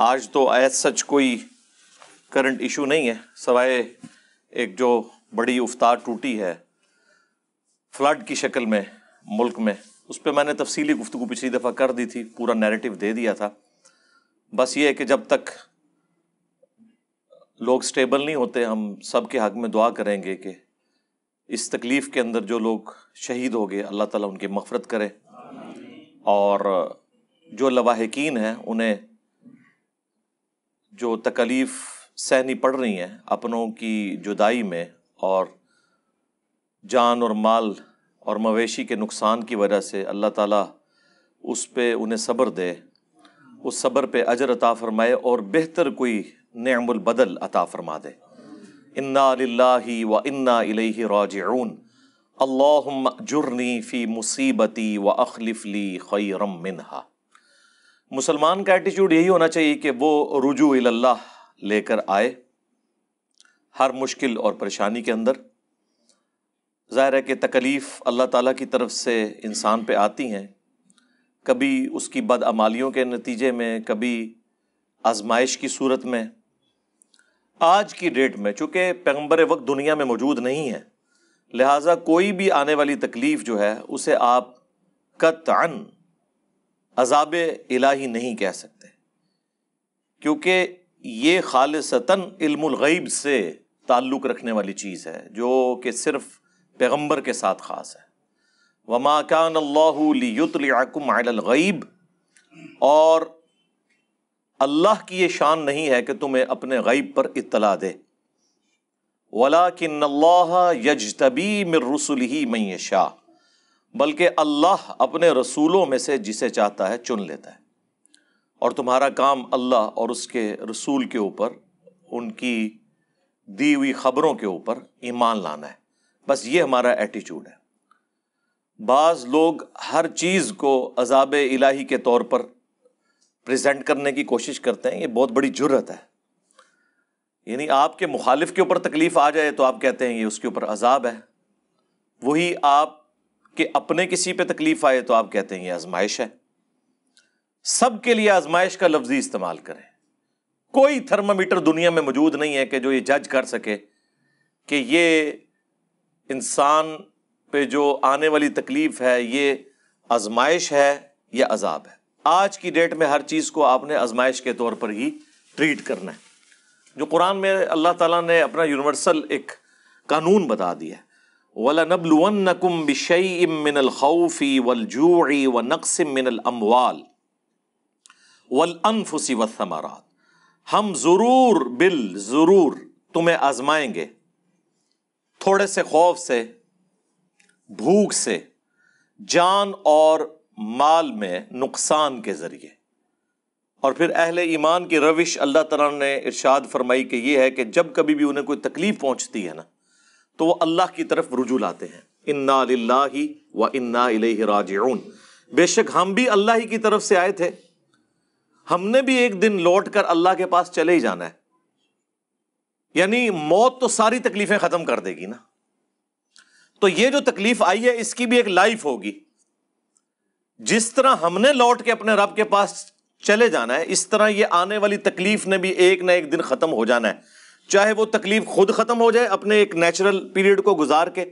आज तो ऐस सच कोई करंट इशू नहीं है सवाए एक जो बड़ी उफ्तार टूटी है फ्लड की शक्ल में मुल्क में उस पर मैंने तफसीली गुफ्तु पिछली दफ़ा कर दी थी पूरा नैरेटिव दे दिया था बस ये है कि जब तक लोग स्टेबल नहीं होते हम सब के हक में दुआ करेंगे कि इस तकलीफ़ के अंदर जो लोग शहीद हो गए अल्लाह ताला उनकी मफ़रत करे और जो लवाहकिन हैं उन्हें जो तकलीफ़ सहनी पड़ रही हैं अपनों की जुदाई में और जान और माल और मवेशी के नुकसान की वजह से अल्लाह ताला उस पर उन्हें सब्र दे उस सब्र पे अजर अता फरमाए और बेहतर कोई बदल अता फरमा दे इन्ना लाही व इन्ना इलही राजून जुर्नी फ़ी मुसीबती व अखलिफ़ली खैरम मिनहा मुसलमान का एटीट्यूड यही होना चाहिए कि वो रुजू इल्लाह लेकर आए हर मुश्किल और परेशानी के अंदर ज़ाहिर है कि तकलीफ़ अल्लाह ताला की तरफ से इंसान पे आती हैं कभी उसकी बदअमालियों के नतीजे में कभी आजमाइश की सूरत में आज की डेट में चूँकि पैगम्बर वक्त दुनिया में मौजूद नहीं है लिहाजा कोई भी आने वाली तकलीफ़ जो है उसे आप कतन अजाब इलाही नहीं कह सकते क्योंकि ये खालसता इल्मगैब से ताल्लुक़ रखने वाली चीज़ है जो कि सिर्फ पैगम्बर के साथ ख़ास है वमा कान और अल्लाह की ये शान नहीं है कि तुम्हें अपने गैब पर इतला दे वला किन्ला यजतबी मिर रसुल ही मैं शाह बल्कि अल्लाह अपने रसूलों में से जिसे चाहता है चुन लेता है और तुम्हारा काम अल्लाह और उसके रसूल के ऊपर उनकी दी हुई ख़बरों के ऊपर ईमान लाना है बस ये हमारा एटीट्यूड है बाज़ लोग हर चीज़ को अजाब इलाही के तौर पर प्रेजेंट करने की कोशिश करते हैं ये बहुत बड़ी जुर्रत है यानी आपके मुखालिफ के ऊपर तकलीफ़ आ जाए तो आप कहते हैं ये उसके ऊपर अजाब है वही आप कि अपने किसी पे तकलीफ आए तो आप कहते हैं ये आजमाइश है सबके लिए आजमाइश का लफ्जी इस्तेमाल करें कोई थर्मामीटर दुनिया में मौजूद नहीं है कि जो ये जज कर सके कि ये इंसान पे जो आने वाली तकलीफ है ये आजमाइश है या अजाब है आज की डेट में हर चीज़ को आपने आजमाइश के तौर पर ही ट्रीट करना है जो कुरान में अल्लाह ताला ने अपना यूनिवर्सल एक कानून बता दिया है वलनबलवनकुम बिशई मिनल खौफ़ी वलजूड़ी व नक्सम मिनल अमवाल वल अनफुसी वसमारात हम ज़रूर बिल ज़रूर तुम्हें आजमाएंगे थोड़े से खौफ से भूख से जान और माल में नुकसान के ज़रिए और फिर अहल ईमान की रविश अल्लाह तला ने इरशाद फरमाई कि यह है कि जब कभी भी उन्हें कोई तकलीफ़ पहुंचती है ना तो वो अल्लाह की तरफ रुजू लाते हैं इन्ना ही व इन्ना राजून बेशक हम भी अल्लाह ही की तरफ से आए थे हमने भी एक दिन लौट कर अल्लाह के पास चले ही जाना है यानी मौत तो सारी तकलीफें खत्म कर देगी ना तो ये जो तकलीफ आई है इसकी भी एक लाइफ होगी जिस तरह हमने लौट के अपने रब के पास चले जाना है इस तरह ये आने वाली तकलीफ ने भी एक ना एक दिन खत्म हो जाना है चाहे वो तकलीफ खुद ख़त्म हो जाए अपने एक नेचुरल पीरियड को गुजार के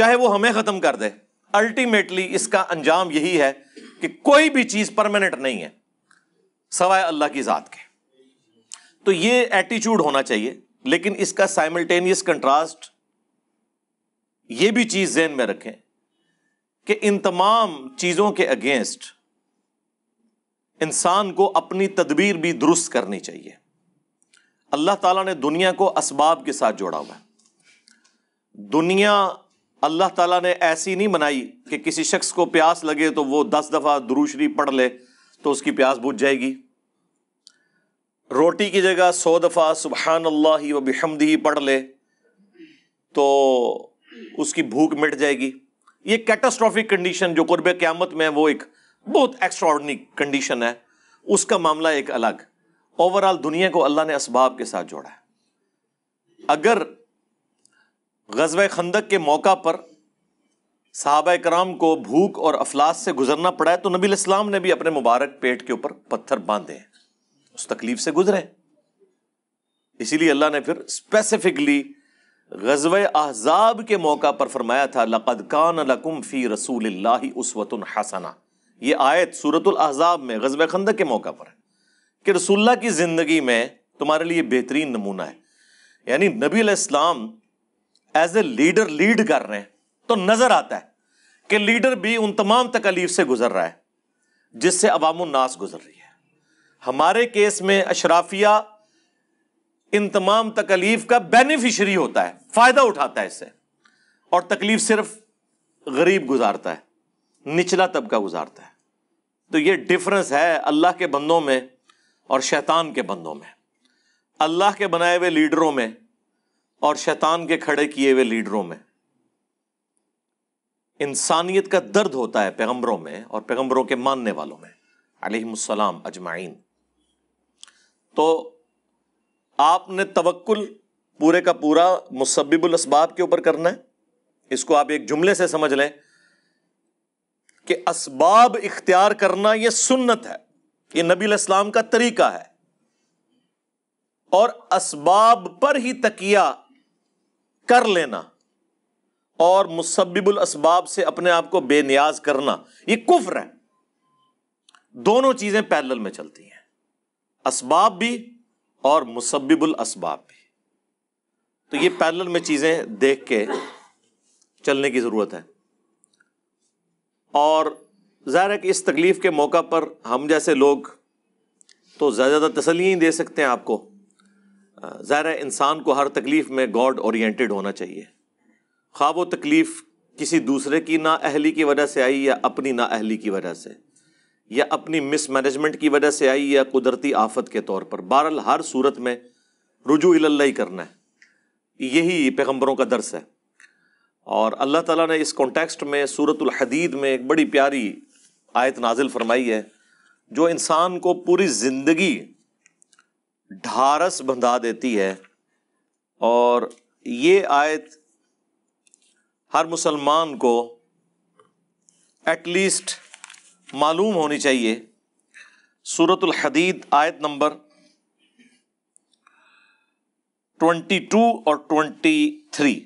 चाहे वो हमें ख़त्म कर दे अल्टीमेटली इसका अंजाम यही है कि कोई भी चीज़ परमानेंट नहीं है सवाए अल्लाह की ज़ात के तो ये एटीट्यूड होना चाहिए लेकिन इसका साइमल्टेनियस कंट्रास्ट ये भी चीज़ जहन में रखें कि इन तमाम चीज़ों के अगेंस्ट इंसान को अपनी तदबीर भी दुरुस्त करनी चाहिए अल्लाह ताला ने दुनिया को असबाब के साथ जोड़ा हुआ है दुनिया अल्लाह ताला ने ऐसी नहीं बनाई कि किसी शख्स को प्यास लगे तो वो दस दफ़ा दुरूशरी पढ़ ले तो उसकी प्यास बुझ जाएगी रोटी की जगह सौ दफ़ा सुबहान अल्लाह व ही पढ़ ले तो उसकी भूख मिट जाएगी ये कैटास्ट्रॉफिक कंडीशन जो कुर्ब क़्यामत में है वो एक बहुत एक्स्ट्रॉर्डनिक कंडीशन है उसका मामला एक अलग ओवरऑल दुनिया को अल्लाह ने इसबाब के साथ जोड़ा है अगर गजब खंदक के मौका पर साहब कराम को भूख और अफलास से गुजरना पड़ा है तो नबी इस्लाम ने भी अपने मुबारक पेट के ऊपर पत्थर बांधे हैं उस तकलीफ से गुजरे इसीलिए अल्लाह ने फिर स्पेसिफिकली गजब अहजाब के मौका पर फरमाया था लकद कान लकुम फ़ी रसूल उसवतन हसना ये आयत सूरत अहजाब में गजब खंदक के मौका पर है कि रसुल्ला की ज़िंदगी में तुम्हारे लिए बेहतरीन नमूना है यानी नबी Islam as a leader lead कर रहे हैं तो नज़र आता है कि लीडर भी उन तमाम तकलीफ से गुजर रहा है जिससे अवामनास गुजर रही है हमारे केस में अशराफिया इन तमाम तकलीफ का बेनिफिशरी होता है फ़ायदा उठाता है इससे और तकलीफ सिर्फ गरीब गुजारता है निचला तबका गुजारता है तो ये डिफरेंस है अल्लाह के बंदों में और शैतान के बंदों में अल्लाह के बनाए हुए लीडरों में और शैतान के खड़े किए हुए लीडरों में इंसानियत का दर्द होता है पैगंबरों में और पैगंबरों के मानने वालों में अलहमसलाम अजमाइन तो आपने तवक्ल पूरे का पूरा मुसबिबुल इसबाब के ऊपर करना है इसको आप एक जुमले से समझ लें कि इसबाब इख्तियार करना यह सुन्नत है ये नबी इस्लाम का तरीका है और असबाब पर ही तकिया कर लेना और मुसबिबुल असबाब से अपने आप को बेनियाज करना ये कुफ्र है दोनों चीजें पैदल में चलती हैं असबाब भी और मुसबिबुल असबाब भी तो ये पैदल में चीजें देख के चलने की जरूरत है और ज़ाहिर है कि इस तकलीफ़ के मौका पर हम जैसे लोग तो ज़्यादा ज़्यादा तसली ही दे सकते हैं आपको ज़ाहिर है इंसान को हर तकलीफ़ में गॉड ओरिएंटेड होना चाहिए ख़्वा वो तकलीफ़ किसी दूसरे की ना अहली की वजह से आई या अपनी ना अहली की वजह से या अपनी मिसमैनेजमेंट की वजह से आई या कुदरती आफत के तौर पर बहरल हर सूरत में रुजू इल्ला ही करना है यही पैगम्बरों का दर्स है और अल्लाह ताला ने इस कॉन्टेक्स्ट में सूरत हदीद में एक बड़ी प्यारी आयत नाजिल फरमाई है जो इंसान को पूरी ज़िंदगी ढारस बंधा देती है और ये आयत हर मुसलमान को एटलीस्ट मालूम होनी चाहिए सूरतुल हदीद आयत नंबर 22 और 23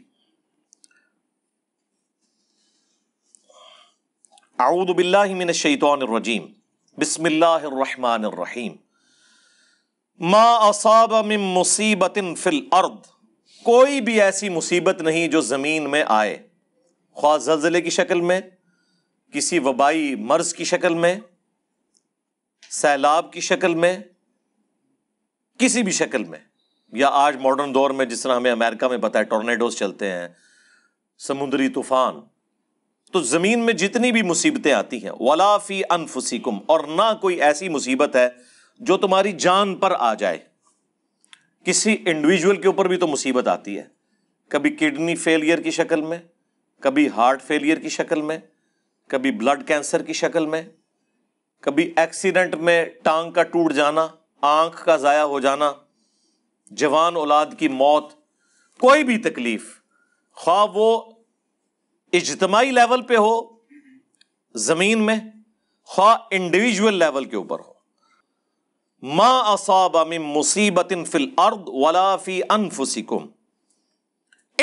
الرحمن الرحيم ما أصاب من مصيبة في الأرض कोई भी ऐसी मुसीबत नहीं जो ज़मीन में आए ख्वा जल्जले की शक्ल में किसी वबाई मर्ज की शक्ल में सैलाब की शक्ल में किसी भी शक्ल में या आज मॉडर्न दौर में जिस तरह हमें अमेरिका में पता है टोर्नेडोज चलते हैं समुद्री तूफान तो ज़मीन में जितनी भी मुसीबतें आती हैं वलाफ़ी अनफुसिकुम और ना कोई ऐसी मुसीबत है जो तुम्हारी जान पर आ जाए किसी इंडिविजुअल के ऊपर भी तो मुसीबत आती है कभी किडनी फेलियर की शक्ल में कभी हार्ट फेलियर की शक्ल में कभी ब्लड कैंसर की शक्ल में कभी एक्सीडेंट में टांग का टूट जाना आंख का ज़ाया हो जाना जवान औलाद की मौत कोई भी तकलीफ़ ख्वा वो इजतमाही लेवल पे हो जमीन में खा इंडिविजुअल लेवल के ऊपर हो मा असाब अमी मुसीबत फिल अर्द वलाफी अनफुसिकुम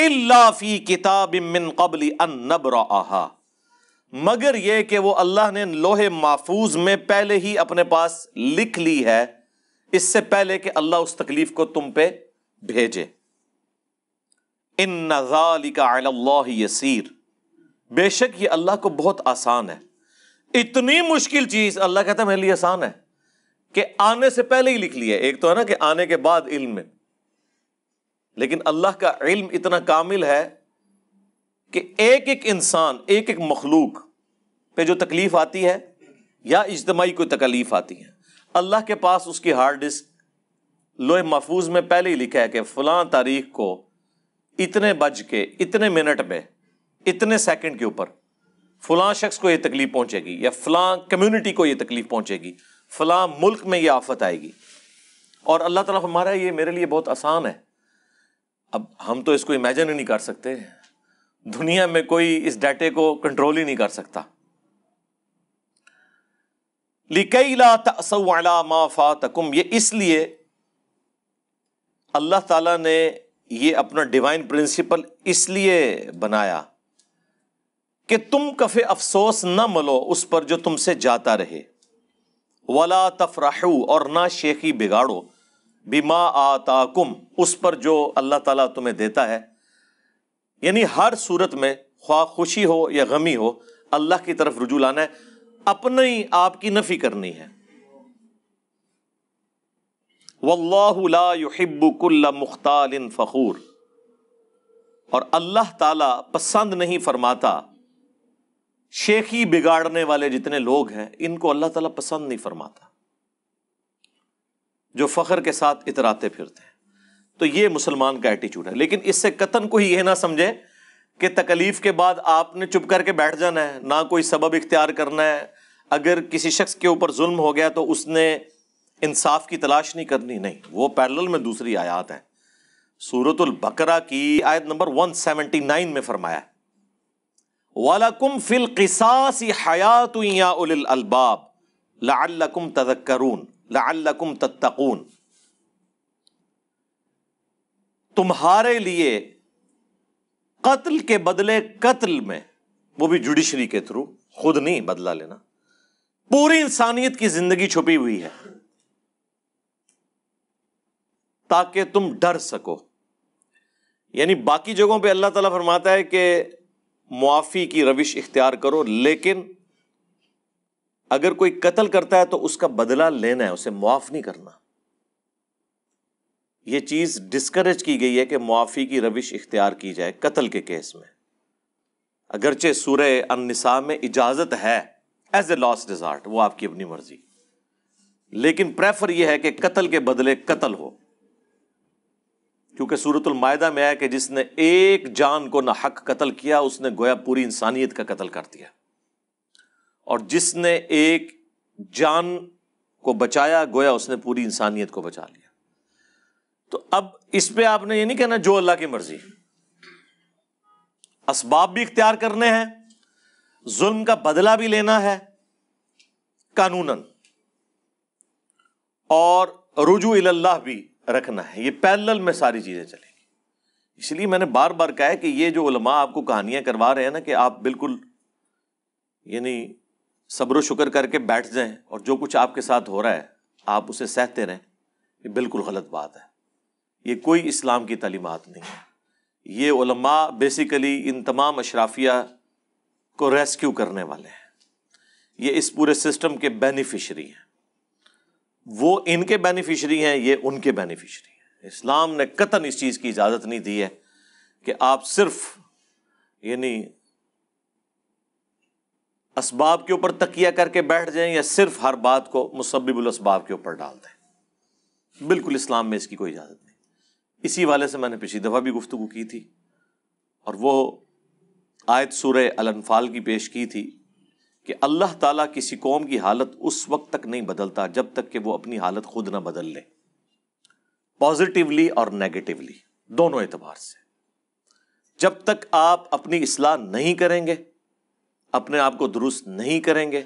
इलाफी किताब इमिन कबली अन नबरा मगर यह कि वो अल्लाह ने लोहे महफूज में पहले ही अपने पास लिख ली है इससे पहले कि अल्लाह उस तकलीफ को तुम पे भेजे इन नजालिका यसीर बेशक ये अल्लाह को बहुत आसान है इतनी मुश्किल चीज अल्लाह कहता है मेरे लिए आसान है कि आने से पहले ही लिख लिया एक तो है ना कि आने के बाद इल्म में लेकिन अल्लाह का इल्म इतना कामिल है कि एक एक इंसान एक एक मखलूक पे जो तकलीफ आती है या इज्तमाही कोई तकलीफ आती है अल्लाह के पास उसकी हार्ड डिस्क लोहे महफूज में पहले ही लिखा है कि फलां तारीख को इतने बज के इतने मिनट में इतने सेकंड के ऊपर फलां शख्स को यह तकलीफ पहुंचेगी या फलां कम्युनिटी को यह तकलीफ पहुंचेगी फलां मुल्क में यह आफत आएगी और अल्लाह तला हमारा ये मेरे लिए बहुत आसान है अब हम तो इसको इमेजन ही नहीं कर सकते दुनिया में कोई इस डाटे को कंट्रोल ही नहीं कर सकता लिकैला ये इसलिए अल्लाह ताला ने ये अपना डिवाइन प्रिंसिपल इसलिए बनाया कि तुम कफे अफसोस न मलो उस पर जो तुमसे जाता रहे वला तफराहू और ना शेखी बिगाड़ो बिमा आताकुम उस पर जो अल्लाह ताला तुम्हें देता है यानी हर सूरत में ख्वा खुशी हो या गमी हो अल्लाह की तरफ रुजू लाना है ही आपकी नफी करनी है वल्लाबुल्ला मुख्ताल फ़खूर और अल्लाह ताला पसंद नहीं फरमाता शेखी बिगाड़ने वाले जितने लोग हैं इनको अल्लाह ताला पसंद नहीं फरमाता जो फखर के साथ इतराते फिरते हैं तो ये मुसलमान का एटीट्यूड है लेकिन इससे कतन को ही यह ना समझे कि तकलीफ के बाद आपने चुप करके बैठ जाना है ना कोई सबब इख्तियार करना है अगर किसी शख्स के ऊपर जुल्म हो गया तो उसने इंसाफ की तलाश नहीं करनी नहीं वो पैरल में दूसरी आयात है सूरतुल बकरा की आयत नंबर 179 में फरमाया वालकुम फिल किसास हयात या उल अलबाब लाकुम तजक्रून लाकुम तत्तकून तुम्हारे लिए कत्ल के बदले कत्ल में वो भी जुडिशरी के थ्रू खुद नहीं बदला लेना पूरी इंसानियत की जिंदगी छुपी हुई है ताकि तुम डर सको यानी बाकी जगहों पे अल्लाह ताला फरमाता है कि मुआफ़ी की रविश इख्तियार करो लेकिन अगर कोई कत्ल करता है तो उसका बदला लेना है उसे मुआफ़ नहीं करना यह चीज़ डिस्करेज की गई है कि मुआफ़ी की रविश इख्तियार की जाए कत्ल के केस में अगरचे सूर्य अनसा में इजाज़त है एज ए लॉस डिज़ार्ट वो आपकी अपनी मर्ज़ी लेकिन प्रेफर यह है कि कत्ल के बदले कत्ल हो क्योंकि सूरतुल में आया कि जिसने एक जान को ना हक कतल किया उसने गोया पूरी इंसानियत का कतल कर दिया और जिसने एक जान को बचाया गोया उसने पूरी इंसानियत को बचा लिया तो अब इस पर आपने ये नहीं कहना जो अल्लाह की मर्जी असबाब भी इख्तियार करने हैं जुल्म का बदला भी लेना है कानूनन और रुजू इल्लाह भी रखना है ये पैरल में सारी चीज़ें चलेंगी इसलिए मैंने बार बार कहा है कि ये जो उलमा आपको कहानियाँ करवा रहे हैं ना कि आप बिल्कुल यानी सब्र शुक्र करके बैठ जाएं और जो कुछ आपके साथ हो रहा है आप उसे सहते रहें ये बिल्कुल गलत बात है ये कोई इस्लाम की तलीमत नहीं है ये उलमा बेसिकली इन तमाम अशराफिया को रेस्क्यू करने वाले हैं ये इस पूरे सिस्टम के बेनिफिशरी हैं वो इनके बेनिफिशरी हैं ये उनके बेनिफिशरी हैं इस्लाम ने कतन इस चीज़ की इजाज़त नहीं दी है कि आप सिर्फ यानी इसबाब के ऊपर तकिया करके बैठ जाएं या सिर्फ हर बात को मुसब्बिबुलसबाब के ऊपर डाल दें बिल्कुल इस्लाम में इसकी कोई इजाज़त नहीं इसी वाले से मैंने पिछली दफ़ा भी गुफ्तु की थी और वो आयत सूर अनफाल की पेश की थी कि अल्लाह ताला किसी कौम की हालत उस वक्त तक नहीं बदलता जब तक कि वो अपनी हालत खुद ना बदल ले पॉजिटिवली और नेगेटिवली दोनों एतबार से जब तक आप अपनी इसलाह नहीं करेंगे अपने आप को दुरुस्त नहीं करेंगे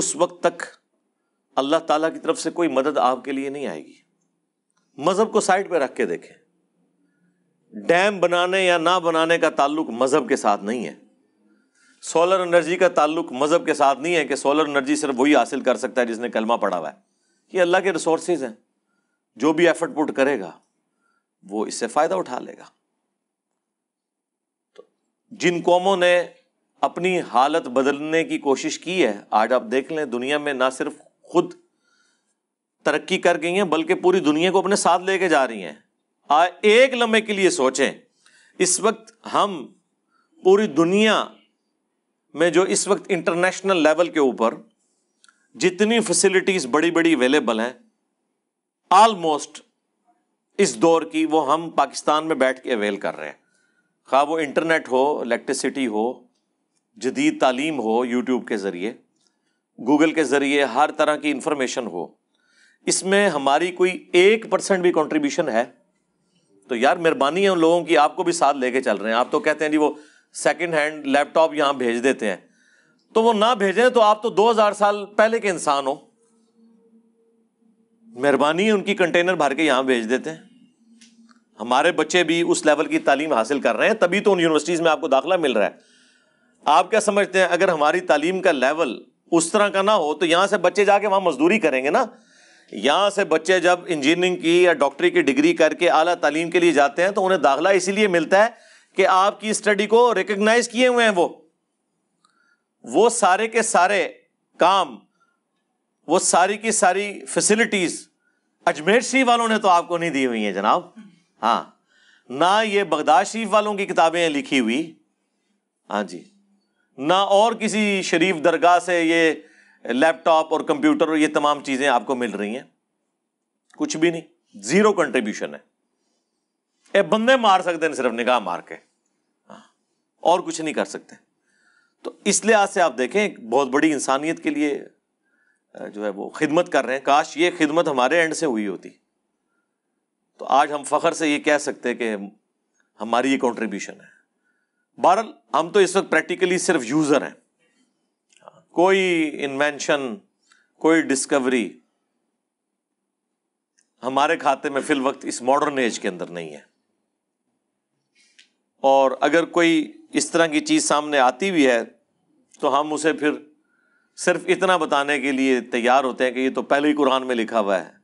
उस वक्त तक अल्लाह ताला की तरफ से कोई मदद आपके लिए नहीं आएगी मज़हब को साइड पे रख के देखें डैम बनाने या ना बनाने का ताल्लुक मज़हब के साथ नहीं है सोलर एनर्जी का ताल्लुक मज़हब के साथ नहीं है कि सोलर एनर्जी सिर्फ वही हासिल कर सकता है जिसने कलमा पढ़ा हुआ है ये अल्लाह के रिसोर्सेज हैं जो भी एफर्ट पुट करेगा वो इससे फ़ायदा उठा लेगा तो जिन कौमों ने अपनी हालत बदलने की कोशिश की है आज आप देख लें दुनिया में ना सिर्फ खुद तरक्की कर गई हैं बल्कि पूरी दुनिया को अपने साथ लेके जा रही हैं आ एक लम्हे के लिए सोचें इस वक्त हम पूरी दुनिया में जो इस वक्त इंटरनेशनल लेवल के ऊपर जितनी फैसिलिटीज बड़ी बड़ी अवेलेबल हैं ऑलमोस्ट इस दौर की वो हम पाकिस्तान में बैठ के अवेल कर रहे हैं खा वो इंटरनेट हो इलेक्ट्रिसिटी हो जदीद तालीम हो यूट्यूब के ज़रिए गूगल के ज़रिए हर तरह की इंफॉर्मेशन हो इसमें हमारी कोई एक परसेंट भी कंट्रीब्यूशन है तो यार मेहरबानी है उन लोगों की आपको भी साथ लेके चल रहे हैं आप तो कहते हैं जी वो सेकेंड हैंड लैपटॉप यहां भेज देते हैं तो वो ना भेजें तो आप तो 2000 साल पहले के इंसान हो मेहरबानी है उनकी कंटेनर भर के यहां भेज देते हैं हमारे बच्चे भी उस लेवल की तालीम हासिल कर रहे हैं तभी तो उन यूनिवर्सिटीज़ में आपको दाखिला मिल रहा है आप क्या समझते हैं अगर हमारी तालीम का लेवल उस तरह का ना हो तो यहां से बच्चे जाके वहां मजदूरी करेंगे ना यहां से बच्चे जब इंजीनियरिंग की या डॉक्टरी की डिग्री करके आला तालीम के लिए जाते हैं तो उन्हें दाखिला इसीलिए मिलता है कि आपकी स्टडी को रिकग्नाइज किए हुए हैं वो वो सारे के सारे काम वो सारी की सारी फैसिलिटीज अजमेर शरीफ वालों ने तो आपको नहीं दी हुई है जनाब हाँ ना ये बगदाद शरीफ वालों की किताबें लिखी हुई हाँ जी ना और किसी शरीफ दरगाह से ये लैपटॉप और कंप्यूटर और ये तमाम चीज़ें आपको मिल रही हैं कुछ भी नहीं जीरो कंट्रीब्यूशन है ए बंदे मार सकते हैं सिर्फ निगाह मार के और कुछ नहीं कर सकते तो इस लिहाज से आप देखें बहुत बड़ी इंसानियत के लिए जो है वो खिदमत कर रहे हैं काश ये खिदमत हमारे एंड से हुई होती तो आज हम फ़ख्र से ये कह सकते हैं कि हमारी ये कंट्रीब्यूशन है बहरल हम तो इस वक्त प्रैक्टिकली सिर्फ यूज़र हैं कोई इन्वेंशन कोई डिस्कवरी हमारे खाते में फिल वक्त इस मॉडर्न एज के अंदर नहीं है और अगर कोई इस तरह की चीज़ सामने आती भी है तो हम उसे फिर सिर्फ इतना बताने के लिए तैयार होते हैं कि ये तो पहले ही कुरान में लिखा हुआ है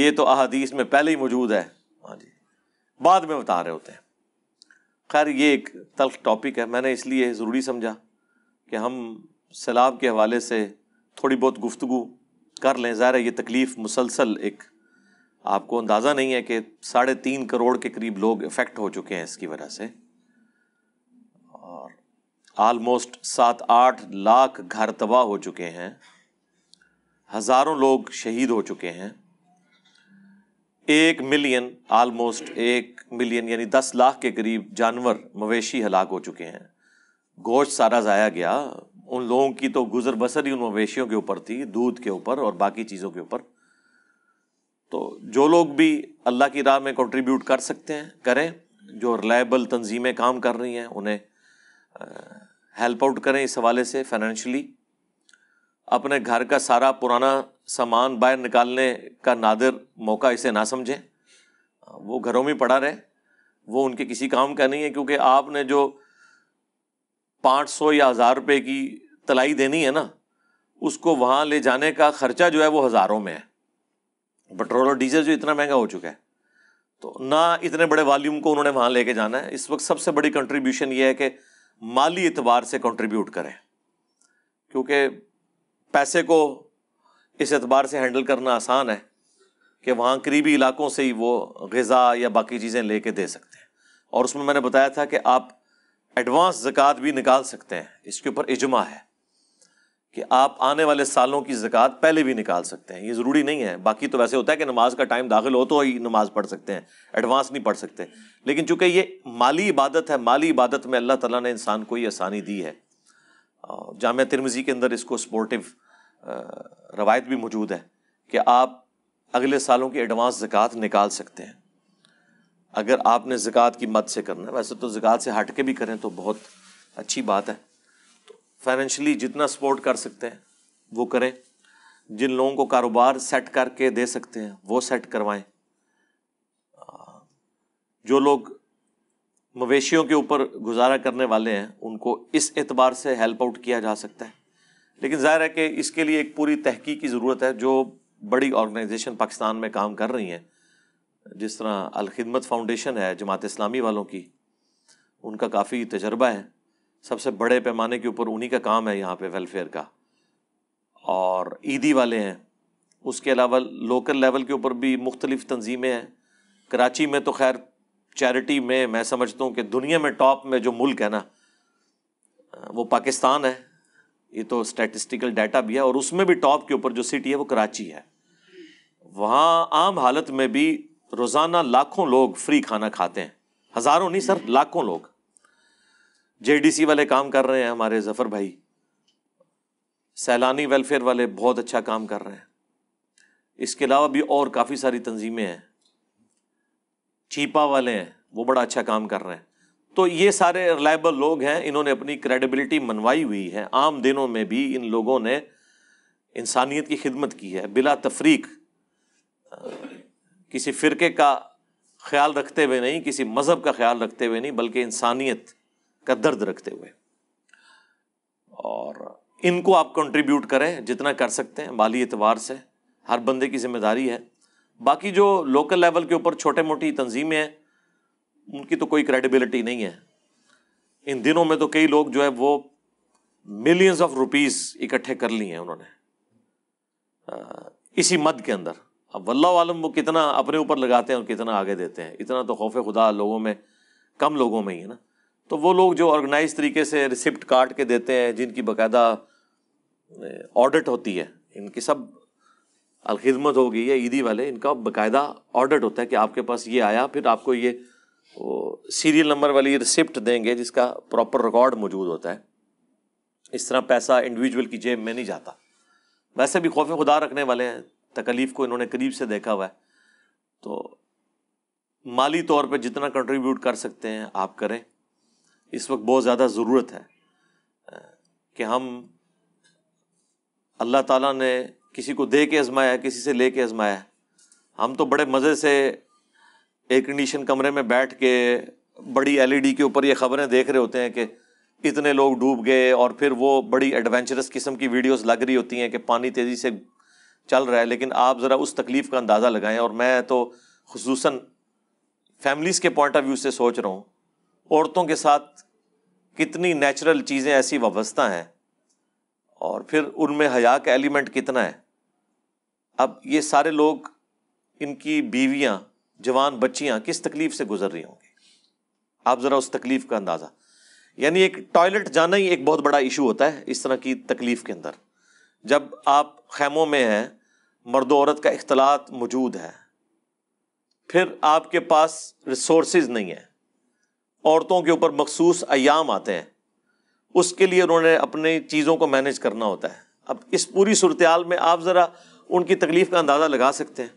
ये तो अहदीस में पहले ही मौजूद है हाँ जी बाद में बता रहे होते हैं खैर ये एक तल्ख टॉपिक है मैंने इसलिए ज़रूरी समझा कि हम सैलाब के हवाले से थोड़ी बहुत गुफ्तु कर लें ज़ाहिर ये तकलीफ़ मुसलसल एक आपको अंदाज़ा नहीं है कि साढ़े तीन करोड़ के करीब लोग इफ़ेक्ट हो चुके हैं इसकी वजह से ऑलमोस्ट सात आठ लाख घर तबाह हो चुके हैं हज़ारों लोग शहीद हो चुके हैं एक मिलियन आलमोस्ट एक मिलियन यानी दस लाख के करीब जानवर मवेशी हलाक हो चुके हैं गोश्त सारा ज़ाया गया उन लोगों की तो गुजर बसर ही उन मवेशियों के ऊपर थी दूध के ऊपर और बाकी चीज़ों के ऊपर तो जो लोग भी अल्लाह की राह में कंट्रीब्यूट कर सकते हैं करें जो रिलायबल तंजीमें काम कर रही हैं उन्हें हेल्प आउट करें इस हवाले से फाइनेंशली अपने घर का सारा पुराना सामान बाहर निकालने का नादिर मौका इसे ना समझें वो घरों में पड़ा रहे वो उनके किसी काम का नहीं है क्योंकि आपने जो 500 सौ या हज़ार रुपये की तलाई देनी है ना उसको वहाँ ले जाने का ख़र्चा जो है वो हज़ारों में है पेट्रोल और डीजल जो इतना महंगा हो चुका है तो ना इतने बड़े वॉल्यूम को उन्होंने वहाँ लेके जाना है इस वक्त सबसे बड़ी कंट्रीब्यूशन ये है कि माली एतबार से कंट्रीब्यूट करें क्योंकि पैसे को इस एतबार से हैंडल करना आसान है कि वहाँ करीबी इलाकों से ही वो गज़ा या बाकी चीज़ें ले कर दे सकते हैं और उसमें मैंने बताया था कि आप एडवांस ज़क़़त भी निकाल सकते हैं इसके ऊपर इजमा है कि आप आने वाले सालों की ज़क़़त पहले भी निकाल सकते हैं ये ज़रूरी नहीं है बाकी तो वैसे होता है कि नमाज का टाइम दाखिल हो तो ही नमाज़ पढ़ सकते हैं एडवांस नहीं पढ़ सकते लेकिन चूंकि ये माली इबादत है माली इबादत में अल्लाह ताला ने इंसान को ये आसानी दी है जाम तिरमजी के अंदर इसको सपोर्टिव रवायत भी मौजूद है कि आप अगले सालों की एडवांस ज़क़़त निकाल सकते हैं अगर आपने ज़क़़त की मद से करना है वैसे तो ज़क़़त से हट के भी करें तो बहुत अच्छी बात है फाइनेंशियली जितना सपोर्ट कर सकते हैं वो करें जिन लोगों को कारोबार सेट करके दे सकते हैं वो सेट करवाएं जो लोग मवेशियों के ऊपर गुजारा करने वाले हैं उनको इस एतबार से हेल्प आउट किया जा सकता है लेकिन ज़ाहिर है कि इसके लिए एक पूरी तहकीक की ज़रूरत है जो बड़ी ऑर्गेनाइजेशन पाकिस्तान में काम कर रही हैं जिस तरह अलखिदमत फाउंडेशन है जमात इस्लामी वालों की उनका काफ़ी तजर्बा है सबसे बड़े पैमाने के ऊपर उन्हीं का काम है यहाँ पे वेलफेयर का और ईदी वाले हैं उसके अलावा लोकल लेवल के ऊपर भी मुख्तलिफ तंजीमें हैं कराची में तो खैर चैरिटी में मैं समझता हूँ कि दुनिया में टॉप में जो मुल्क है ना वो पाकिस्तान है ये तो स्टैटिस्टिकल डाटा भी है और उसमें भी टॉप के ऊपर जो सिटी है वो कराची है वहाँ आम हालत में भी रोज़ाना लाखों लोग फ्री खाना खाते हैं हज़ारों नहीं सर लाखों लोग जेडीसी वाले काम कर रहे हैं हमारे जफर भाई सैलानी वेलफेयर वाले बहुत अच्छा काम कर रहे हैं इसके अलावा भी और काफ़ी सारी तंजीमें हैं चीपा वाले हैं वो बड़ा अच्छा काम कर रहे हैं तो ये सारे रिलायबल लोग हैं इन्होंने अपनी क्रेडिबिलिटी मनवाई हुई है आम दिनों में भी इन लोगों ने इंसानियत की खिदमत की है बिला तफरीक किसी फ़िरके का ख्याल रखते हुए नहीं किसी मज़हब का ख्याल रखते हुए नहीं बल्कि इंसानियत का दर्द रखते हुए और इनको आप कंट्रीब्यूट करें जितना कर सकते हैं माली एतवार से हर बंदे की जिम्मेदारी है बाकी जो लोकल लेवल के ऊपर छोटे मोटी तंजीमें हैं उनकी तो कोई क्रेडिबिलिटी नहीं है इन दिनों में तो कई लोग जो है वो मिलियंस ऑफ रुपीस इकट्ठे कर लिए हैं उन्होंने इसी मद के अंदर अब वल्ला आलम वो कितना अपने ऊपर लगाते हैं और कितना आगे देते हैं इतना तो खौफ खुदा लोगों में कम लोगों में ही है ना तो वो लोग जो ऑर्गेनाइज तरीके से रिसिप्ट काट के देते हैं जिनकी बाकायदा ऑडिट होती है इनकी सब अलखिदमत होगी या ईदी वाले इनका बाकायदा ऑडिट होता है कि आपके पास ये आया फिर आपको ये सीरियल नंबर वाली रिसिप्ट देंगे जिसका प्रॉपर रिकॉर्ड मौजूद होता है इस तरह पैसा इंडिविजुअल की जेब में नहीं जाता वैसे भी खौफ खुदा रखने वाले हैं तकलीफ़ को इन्होंने करीब से देखा हुआ है तो माली तौर पे जितना कंट्रीब्यूट कर सकते हैं आप करें इस वक्त बहुत ज़्यादा ज़रूरत है कि हम अल्लाह ताला ने किसी को दे के आजमाया किसी से ले के आजमाया हम तो बड़े मज़े से एयर कंडीशन कमरे में बैठ के बड़ी एलईडी e के ऊपर ये ख़बरें देख रहे होते हैं कि इतने लोग डूब गए और फिर वो बड़ी एडवेंचरस किस्म की वीडियोस लग रही होती हैं कि पानी तेज़ी से चल रहा है लेकिन आप ज़रा उस तकलीफ़ का अंदाज़ा लगाएं और मैं तो खसूस फैमिलीज़ के पॉइंट ऑफ व्यू से सोच रहा हूँ औरतों के साथ कितनी नेचुरल चीज़ें ऐसी वाबस्ता हैं और फिर उनमें हया का एलिमेंट कितना है अब ये सारे लोग इनकी बीवियाँ जवान बच्चियाँ किस तकलीफ से गुजर रही होंगी आप ज़रा उस तकलीफ का अंदाज़ा यानी एक टॉयलेट जाना ही एक बहुत बड़ा इशू होता है इस तरह की तकलीफ के अंदर जब आप खैमों में हैं मर्द औरत का इख्तलात मौजूद है फिर आपके पास रिसोर्स नहीं है औरतों के ऊपर मखसूस अयाम आते हैं उसके लिए उन्होंने अपनी चीज़ों को मैनेज करना होता है अब इस पूरी सूरतयाल में आप ज़रा उनकी तकलीफ़ का अंदाज़ा लगा सकते हैं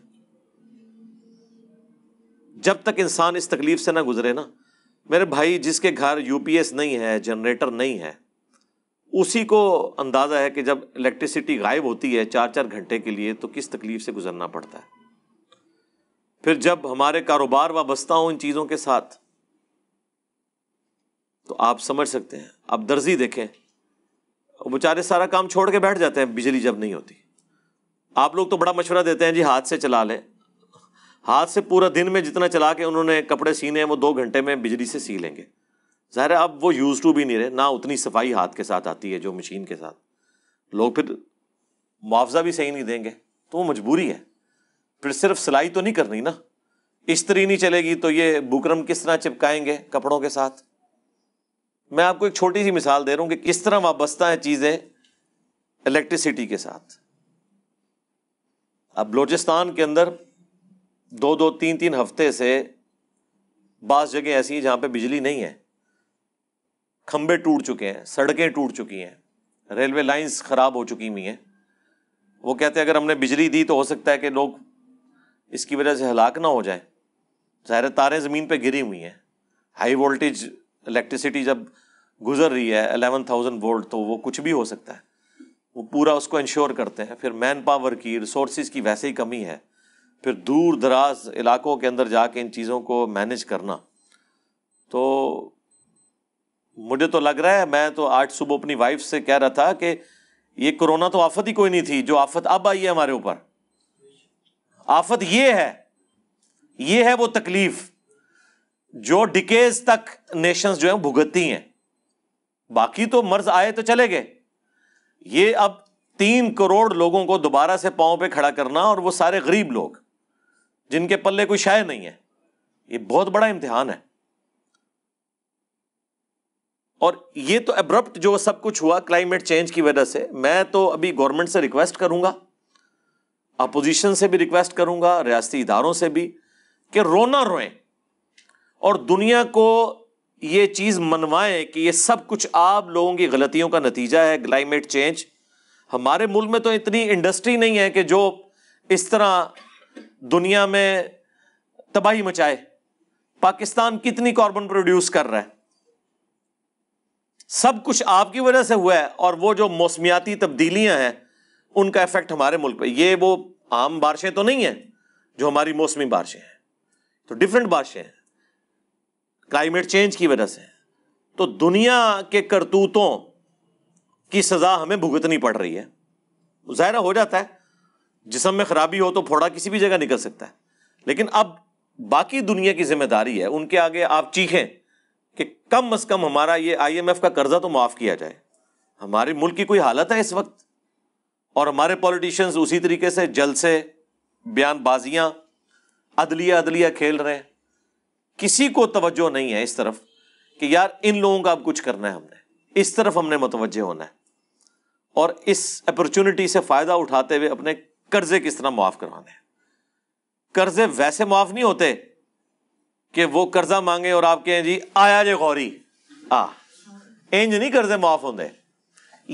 जब तक इंसान इस तकलीफ से ना गुजरे ना मेरे भाई जिसके घर यूपीएस नहीं है जनरेटर नहीं है उसी को अंदाज़ा है कि जब इलेक्ट्रिसिटी गायब होती है चार चार घंटे के लिए तो किस तकलीफ़ से गुजरना पड़ता है फिर जब हमारे कारोबार वाबस्ता हों इन चीज़ों के साथ तो आप समझ सकते हैं आप दर्जी देखें बेचारे सारा काम छोड़ के बैठ जाते हैं बिजली जब नहीं होती आप लोग तो बड़ा मशवरा देते हैं जी हाथ से चला लें हाथ से पूरा दिन में जितना चला के उन्होंने कपड़े सीने हैं वो दो घंटे में बिजली से सी लेंगे ज़ाहिर अब वो यूज़ टू भी नहीं रहे ना उतनी सफाई हाथ के साथ आती है जो मशीन के साथ लोग फिर मुआवजा भी सही नहीं देंगे तो वो मजबूरी है फिर सिर्फ सिलाई तो नहीं करनी ना इस्तरी नहीं चलेगी तो ये बुकरम किस तरह चिपकाएंगे कपड़ों के साथ मैं आपको एक छोटी सी मिसाल दे रहा हूं कि किस तरह वाबस्ता है चीज़ें इलेक्ट्रिसिटी के साथ अब बलोचिस्तान के अंदर दो दो तीन तीन हफ्ते से बास जगह ऐसी हैं जहां पे बिजली नहीं है खंबे टूट चुके हैं सड़कें टूट चुकी हैं रेलवे लाइंस ख़राब हो चुकी हुई हैं वो कहते हैं अगर हमने बिजली दी तो हो सकता है कि लोग इसकी वजह से हलाक ना हो जाए ज़ाहिर तारें ज़मीन पर गिरी हुई हैं हाई वोल्टेज इलेक्ट्रिसिटी जब गुजर रही है अलेवन थाउजेंड वोल्ट तो वो कुछ भी हो सकता है वो पूरा उसको इंश्योर करते हैं फिर मैन पावर की रिसोर्स की वैसे ही कमी है फिर दूर दराज इलाकों के अंदर जाके इन चीज़ों को मैनेज करना तो मुझे तो लग रहा है मैं तो आज सुबह अपनी वाइफ से कह रहा था कि ये कोरोना तो आफत ही कोई नहीं थी जो आफत अब आई है हमारे ऊपर आफत ये है ये है वो तकलीफ जो डिकेज तक नेशंस जो है भुगतती हैं बाकी तो मर्ज आए तो चले गए ये अब तीन करोड़ लोगों को दोबारा से पाँव पे खड़ा करना और वो सारे गरीब लोग जिनके पल्ले कोई शायद नहीं है ये बहुत बड़ा इम्तिहान है और ये तो एब्रप्ट जो सब कुछ हुआ क्लाइमेट चेंज की वजह से मैं तो अभी गवर्नमेंट से रिक्वेस्ट करूंगा अपोजिशन से भी रिक्वेस्ट करूंगा रियाती इदारों से भी कि रोना रोएं और दुनिया को ये चीज़ मनवाएं कि ये सब कुछ आप लोगों की गलतियों का नतीजा है क्लाइमेट चेंज हमारे मुल्क में तो इतनी इंडस्ट्री नहीं है कि जो इस तरह दुनिया में तबाही मचाए पाकिस्तान कितनी कार्बन प्रोड्यूस कर रहा है सब कुछ आपकी वजह से हुआ है और वो जो मौसमियाती तब्दीलियां हैं उनका इफेक्ट हमारे मुल्क पे ये वो आम बारिशें तो नहीं है जो हमारी मौसमी बारिशें हैं तो डिफरेंट बारिशें हैं क्लाइमेट चेंज की वजह से तो दुनिया के करतूतों की सज़ा हमें भुगतनी पड़ रही है ज़ाहिर हो जाता है जिसम में ख़राबी हो तो फोड़ा किसी भी जगह निकल सकता है लेकिन अब बाकी दुनिया की जिम्मेदारी है उनके आगे आप चीखें कि कम अज़ कम हमारा ये आईएमएफ का कर्ज़ा तो माफ़ किया जाए हमारे मुल्क की कोई हालत है इस वक्त और हमारे पॉलिटिशियंस उसी तरीके से जलसे बयानबाजियां अदलिया अदलिया खेल रहे हैं किसी को तवज्जो नहीं है इस तरफ कि यार इन लोगों का अब कुछ करना है हमने इस तरफ हमने मुतवजह होना है और इस अपॉर्चुनिटी से फ़ायदा उठाते हुए अपने कर्जे किस तरह माफ करवाने हैं कर्जे वैसे माफ नहीं होते कि वो कर्जा मांगे और आप कहें जी आया जे गौरी आ इंज नहीं कर्जे माफ होते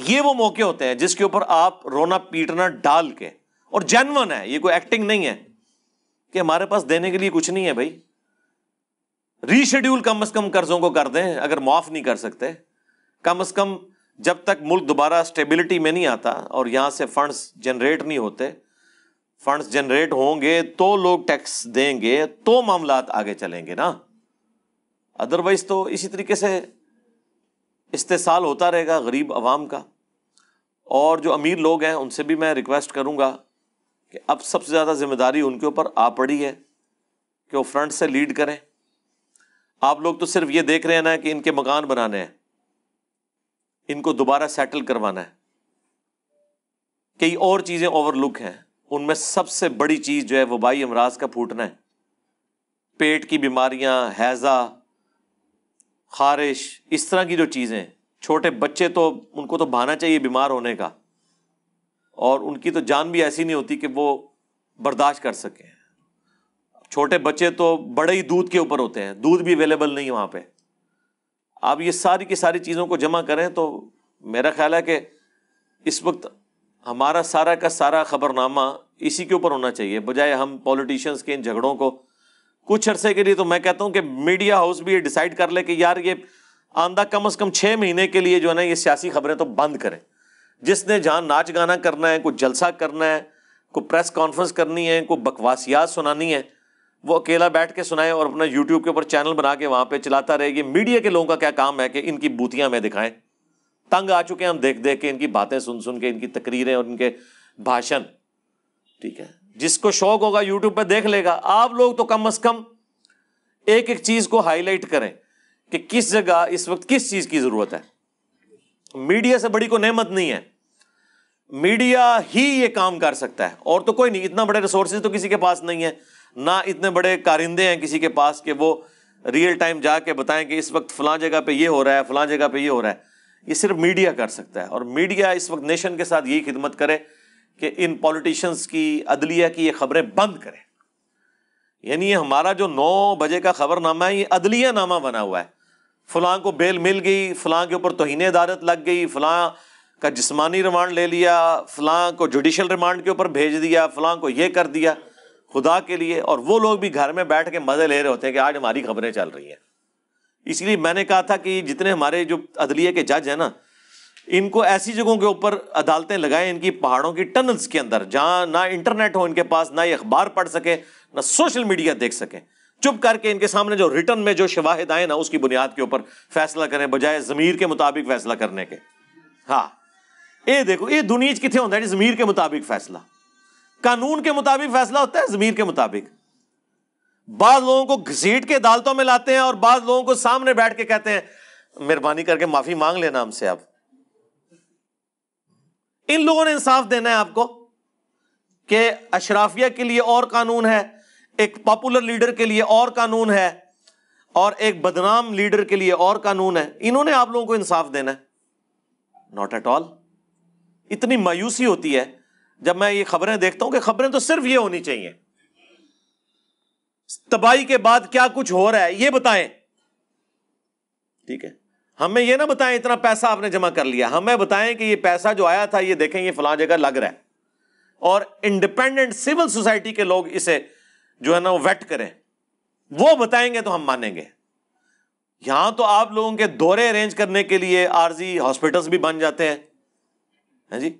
ये वो मौके होते हैं जिसके ऊपर आप रोना पीटना डाल के और जेनवन है ये कोई एक्टिंग नहीं है कि हमारे पास देने के लिए कुछ नहीं है भाई रीशेड्यूल कम अज कम कर्जों को कर दें अगर माफ नहीं कर सकते कम अज कम जब तक मुल्क दोबारा स्टेबिलिटी में नहीं आता और यहां से फंड्स जनरेट नहीं होते फंड्स जनरेट होंगे तो लोग टैक्स देंगे तो मामला आगे चलेंगे ना अदरवाइज तो इसी तरीके से इस्तेसाल होता रहेगा गरीब आवाम का और जो अमीर लोग हैं उनसे भी मैं रिक्वेस्ट करूंगा कि अब सबसे ज़्यादा जिम्मेदारी उनके ऊपर आ पड़ी है कि वो फ्रंट से लीड करें आप लोग तो सिर्फ ये देख रहे हैं ना कि इनके मकान बनाने हैं इनको दोबारा सेटल करवाना है कई और चीज़ें ओवरलुक हैं उनमें सबसे बड़ी चीज़ जो है वबाई अमराज का फूटना है पेट की बीमारियां हैज़ा खारिश इस तरह की जो चीज़ें छोटे बच्चे तो उनको तो भाना चाहिए बीमार होने का और उनकी तो जान भी ऐसी नहीं होती कि वो बर्दाश्त कर सकें छोटे बच्चे तो बड़े ही दूध के ऊपर होते हैं दूध भी अवेलेबल नहीं वहाँ पे आप ये सारी की सारी चीज़ों को जमा करें तो मेरा ख्याल है कि इस वक्त हमारा सारा का सारा खबरनामा इसी के ऊपर होना चाहिए बजाय हम पॉलिटिशियंस के इन झगड़ों को कुछ अरसे के लिए तो मैं कहता हूँ कि मीडिया हाउस भी ये डिसाइड कर ले कि यार ये आंदा कम से कम छः महीने के लिए जो है ना ये सियासी खबरें तो बंद करें जिसने जहाँ नाच गाना करना है कोई जलसा करना है कोई प्रेस कॉन्फ्रेंस करनी है कोई बकवासियात सुनानी है वो अकेला बैठ के सुनाए और अपना यूट्यूब के ऊपर चैनल बना के वहां पे चलाता रहे ये मीडिया के लोगों का क्या काम है कि इनकी बूतियां हमें दिखाएं तंग आ चुके हैं हम देख देख के इनकी बातें सुन सुन के इनकी तकरीरें और इनके भाषण ठीक है जिसको शौक होगा यूट्यूब पर देख लेगा आप लोग तो कम अज कम एक एक चीज़ को हाईलाइट करें कि किस जगह इस वक्त किस चीज़ की ज़रूरत है मीडिया से बड़ी को नहमत नहीं है मीडिया ही ये काम कर सकता है और तो कोई नहीं इतना बड़े रिसोर्सेज तो किसी के पास नहीं है ना इतने बड़े कारिंदे हैं किसी के पास कि वो रियल टाइम जाके बताएं कि इस वक्त फलां जगह पे ये हो रहा है फलां जगह पे ये हो रहा है ये सिर्फ मीडिया कर सकता है और मीडिया इस वक्त नेशन के साथ यही खिदमत करे कि इन पॉलिटिशियंस की अदलिया की ये खबरें बंद करें यानी ये हमारा जो नौ बजे का खबरनामा है ये अदलिया नामा बना हुआ है फलां को बेल मिल गई फलां के ऊपर तोहन अदालत लग गई फलां का जिस्मानी रिमांड ले लिया फलां को जुडिशल रिमांड के ऊपर भेज दिया फलां को ये कर दिया खुदा के लिए और वो लोग भी घर में बैठ के मज़े ले रहे होते हैं कि आज हमारी खबरें चल रही हैं इसलिए मैंने कहा था कि जितने हमारे जो अदलिया के जज हैं ना इनको ऐसी जगहों के ऊपर अदालतें लगाएं इनकी पहाड़ों की टनल्स के अंदर जहां ना इंटरनेट हो इनके पास ना ये अखबार पढ़ सकें ना सोशल मीडिया देख सकें चुप करके इनके सामने जो रिटर्न में जो शवाहद आए ना उसकी बुनियाद के ऊपर फैसला करें बजाय जमीर के मुताबिक फैसला करने के हाँ ये देखो ये दुनिया कितने होता है जमीर के मुताबिक फैसला कानून के मुताबिक फैसला होता है जमीर के मुताबिक बाद लोगों को घसीट के अदालतों में लाते हैं और बाद लोगों को सामने बैठ के कहते हैं मेहरबानी करके माफी मांग लेना हमसे आप इन लोगों ने इंसाफ देना है आपको कि अशराफिया के लिए और कानून है एक पॉपुलर लीडर के लिए और कानून है और एक बदनाम लीडर के लिए और कानून है इन्होंने आप लोगों को इंसाफ देना है नॉट एट ऑल इतनी मायूसी होती है जब मैं ये खबरें देखता हूं कि खबरें तो सिर्फ ये होनी चाहिए तबाही के बाद क्या कुछ हो रहा है ये बताएं ठीक है हमें ये ना बताएं इतना पैसा आपने जमा कर लिया हमें बताएं कि ये पैसा जो आया था ये देखें ये फला जगह लग रहा है और इंडिपेंडेंट सिविल सोसाइटी के लोग इसे जो है ना वो वेट करें वो बताएंगे तो हम मानेंगे यहां तो आप लोगों के दौरे अरेंज करने के लिए आरजी हॉस्पिटल्स भी बन जाते हैं है जी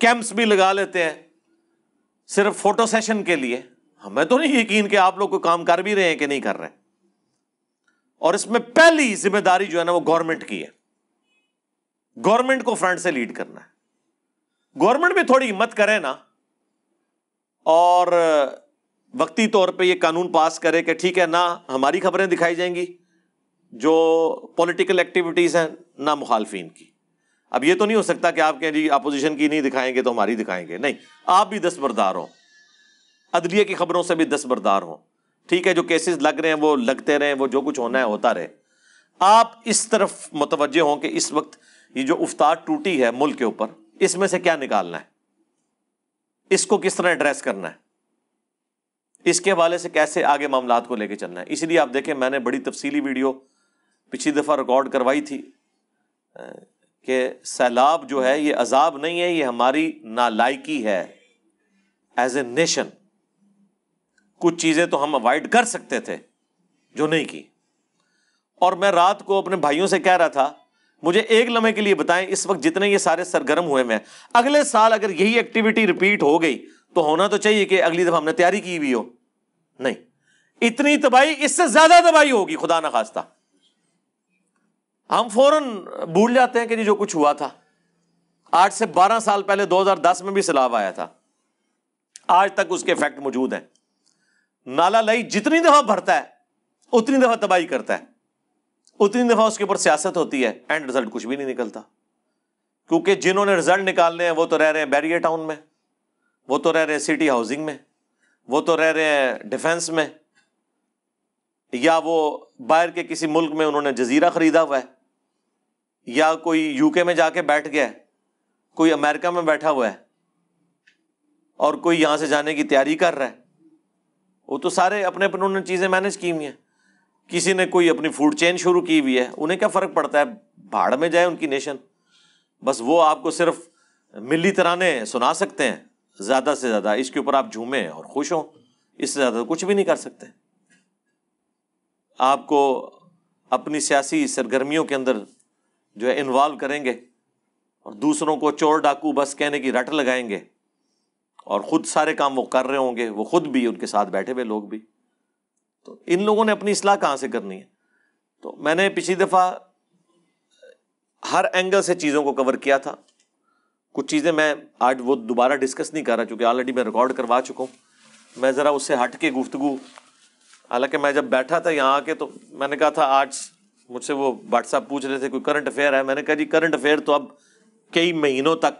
कैंप्स भी लगा लेते हैं सिर्फ फोटो सेशन के लिए हमें तो नहीं यकीन कि आप लोग कोई काम कर भी रहे हैं कि नहीं कर रहे और इसमें पहली जिम्मेदारी जो है ना वो गवर्नमेंट की है गवर्नमेंट को फ्रंट से लीड करना है गवर्नमेंट भी थोड़ी हिम्मत करे ना और वक्ती तौर पे ये कानून पास करे कि ठीक है ना हमारी खबरें दिखाई जाएंगी जो पॉलिटिकल एक्टिविटीज़ हैं ना मुखालफी की अब ये तो नहीं हो सकता कि आप कहें जी अपोजिशन की नहीं दिखाएंगे तो हमारी दिखाएंगे नहीं आप भी दस्तबरदार हो अदलिया की खबरों से भी दस्तबरदार हो ठीक है जो केसेस लग रहे हैं वो लगते रहे वो जो कुछ होना है होता रहे आप इस तरफ मुतवजे हों कि इस वक्त ये जो उफ्तार टूटी है मुल्क के ऊपर इसमें से क्या निकालना है इसको किस तरह एड्रेस करना है इसके हवाले से कैसे आगे मामला को लेकर चलना है इसलिए आप देखें मैंने बड़ी तफसीली वीडियो पिछली दफ़ा रिकॉर्ड करवाई थी कि सैलाब जो है ये अजाब नहीं है ये हमारी नालायकी है एज ए नेशन कुछ चीज़ें तो हम अवॉइड कर सकते थे जो नहीं की और मैं रात को अपने भाइयों से कह रहा था मुझे एक लम्हे के लिए बताएं इस वक्त जितने ये सारे सरगर्म हुए मैं अगले साल अगर यही एक्टिविटी रिपीट हो गई तो होना तो चाहिए कि अगली दफ़ा हमने तैयारी की भी हो नहीं इतनी तबाही इससे ज़्यादा तबाही होगी खुदा ना खास्ता हम फौरन भूल जाते हैं कि जी जो कुछ हुआ था आज से 12 साल पहले 2010 में भी सैलाब आया था आज तक उसके इफेक्ट मौजूद हैं नाला लई जितनी दफा भरता है उतनी दफा तबाही करता है उतनी दफा उसके ऊपर सियासत होती है एंड रिजल्ट कुछ भी नहीं निकलता क्योंकि जिन्होंने रिजल्ट निकालने हैं वो तो रह रहे हैं बैरियर टाउन में वो तो रह रहे हैं सिटी हाउसिंग में वो तो रह रहे हैं डिफेंस में या वो बाहर के किसी मुल्क में उन्होंने जजीरा खरीदा हुआ है या कोई यूके में जाके बैठ गया है कोई अमेरिका में बैठा हुआ है और कोई यहां से जाने की तैयारी कर रहा है वो तो सारे अपने अपने उन्होंने चीज़ें मैनेज की हुई हैं किसी ने कोई अपनी फूड चेन शुरू की हुई है उन्हें क्या फ़र्क पड़ता है भाड़ में जाए उनकी नेशन बस वो आपको सिर्फ मिली तराने सुना सकते हैं ज़्यादा से ज़्यादा इसके ऊपर आप झूमें और खुश हों इससे ज़्यादा कुछ भी नहीं कर सकते आपको अपनी सियासी सरगर्मियों के अंदर जो है इन्वॉल्व करेंगे और दूसरों को चोर डाकू बस कहने की रट लगाएंगे और ख़ुद सारे काम वो कर रहे होंगे वो खुद भी उनके साथ बैठे हुए लोग भी तो इन लोगों ने अपनी असलाह कहाँ से करनी है तो मैंने पिछली दफ़ा हर एंगल से चीज़ों को कवर किया था कुछ चीज़ें मैं आज वो दोबारा डिस्कस नहीं कर रहा चूँकि ऑलरेडी मैं रिकॉर्ड करवा चुका हूँ मैं ज़रा उससे हट के गुफ्तु हालांकि मैं जब बैठा था यहाँ आके तो मैंने कहा था आज मुझसे वो व्हाट्सअप पूछ रहे थे कोई करंट अफेयर है मैंने कहा जी करंट अफेयर तो अब कई महीनों तक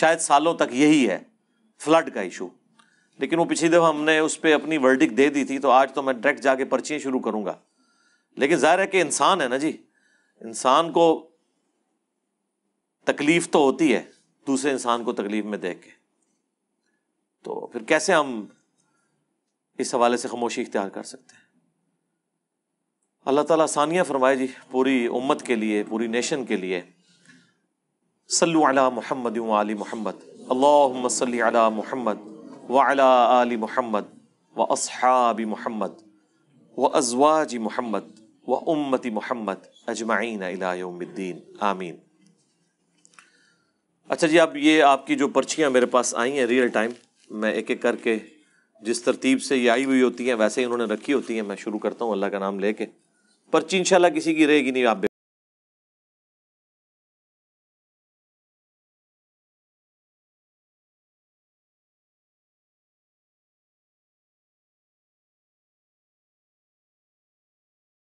शायद सालों तक यही है फ्लड का इशू लेकिन वो पिछली दफ़ा हमने उस पर अपनी वर्डिक दे दी थी तो आज तो मैं डायरेक्ट जाके पर्चियाँ शुरू करूँगा लेकिन ज़ाहिर है कि इंसान है ना जी इंसान को तकलीफ़ तो होती है दूसरे इंसान को तकलीफ़ में देख के तो फिर कैसे हम इस हवाले से खामोशी इख्तियार कर सकते हैं अल्लाह ताला सानिया फरमाए जी पूरी उम्मत के लिए पूरी नेशन के लिए सल्लु अला मोहम्मद आली मोहम्मद अल्लाहुम्म अला मोहम्मद व अला मोहम्मद व असहाबी मोहम्मद व अजवाज मोहम्मद व उम्मती मोहम्मद अजमाइन अलाउमद्दीन आमीन अच्छा जी अब ये आपकी जो पर्चियाँ मेरे पास आई हैं रियल टाइम मैं एक एक करके जिस तरतीब से ये आई हुई होती हैं वैसे ही उन्होंने रखी होती हैं मैं शुरू करता हूँ अल्लाह का नाम लेके पर्ची इंशाल्लाह किसी की रहेगी नहीं आप